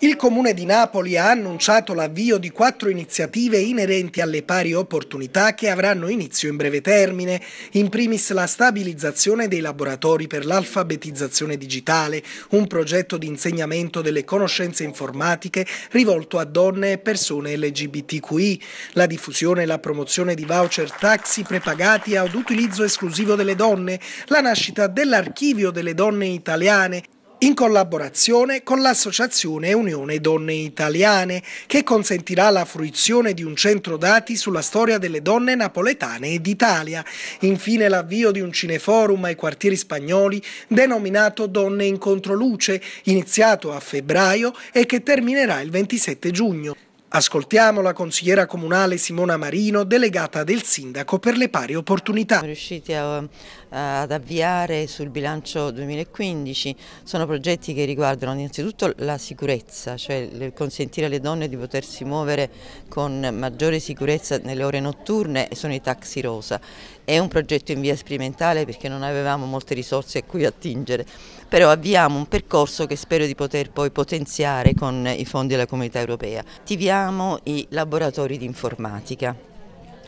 Il Comune di Napoli ha annunciato l'avvio di quattro iniziative inerenti alle pari opportunità che avranno inizio in breve termine. In primis la stabilizzazione dei laboratori per l'alfabetizzazione digitale, un progetto di insegnamento delle conoscenze informatiche rivolto a donne e persone LGBTQI, la diffusione e la promozione di voucher taxi prepagati ad utilizzo esclusivo delle donne, la nascita dell'archivio delle donne italiane in collaborazione con l'Associazione Unione Donne Italiane, che consentirà la fruizione di un centro dati sulla storia delle donne napoletane e d'Italia. Infine l'avvio di un cineforum ai quartieri spagnoli denominato Donne in Controluce, iniziato a febbraio e che terminerà il 27 giugno. Ascoltiamo la consigliera comunale Simona Marino, delegata del sindaco per le pari opportunità. Siamo riusciti a, ad avviare sul bilancio 2015, sono progetti che riguardano innanzitutto la sicurezza, cioè consentire alle donne di potersi muovere con maggiore sicurezza nelle ore notturne e sono i taxi rosa. È un progetto in via sperimentale perché non avevamo molte risorse a cui attingere, però avviamo un percorso che spero di poter poi potenziare con i fondi della comunità europea. Attiviamo abbiamo i laboratori di informatica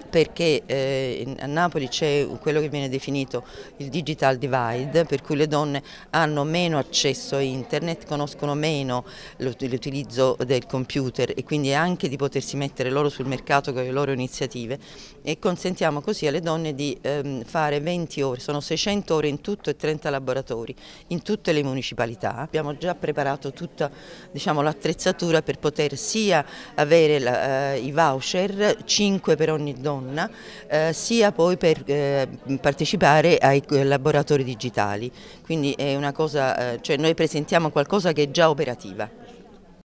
perché eh, a Napoli c'è quello che viene definito il digital divide, per cui le donne hanno meno accesso a internet, conoscono meno l'utilizzo del computer e quindi anche di potersi mettere loro sul mercato con le loro iniziative e consentiamo così alle donne di ehm, fare 20 ore, sono 600 ore in tutto e 30 laboratori in tutte le municipalità. Abbiamo già preparato tutta diciamo, l'attrezzatura per poter sia avere la, eh, i voucher, 5 per ogni donna, eh, sia poi per eh, partecipare ai laboratori digitali. Quindi è una cosa, eh, cioè noi presentiamo qualcosa che è già operativa.